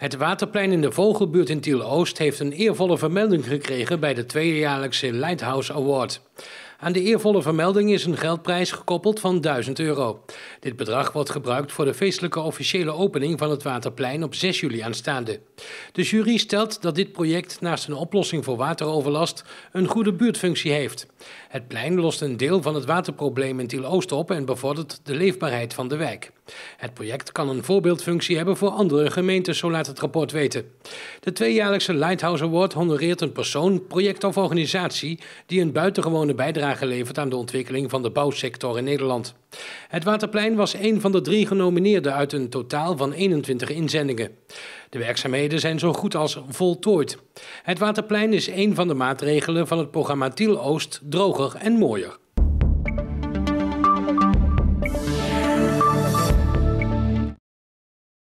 Het waterplein in de Vogelbuurt in Tiel-Oost heeft een eervolle vermelding gekregen bij de tweedejaarlijkse Lighthouse Award. Aan de eervolle vermelding is een geldprijs gekoppeld van 1000 euro. Dit bedrag wordt gebruikt voor de feestelijke officiële opening van het Waterplein op 6 juli aanstaande. De jury stelt dat dit project naast een oplossing voor wateroverlast een goede buurtfunctie heeft. Het plein lost een deel van het waterprobleem in Tiel-Oost op en bevordert de leefbaarheid van de wijk. Het project kan een voorbeeldfunctie hebben voor andere gemeentes, zo laat het rapport weten. De tweejaarlijkse Lighthouse Award honoreert een persoon, project of organisatie die een buitengewone bijdrage levert aan de ontwikkeling van de bouwsector in Nederland. Het Waterplein was een van de drie genomineerden uit een totaal van 21 inzendingen. De werkzaamheden zijn zo goed als voltooid. Het Waterplein is een van de maatregelen van het programma Tiel Oost droger en mooier.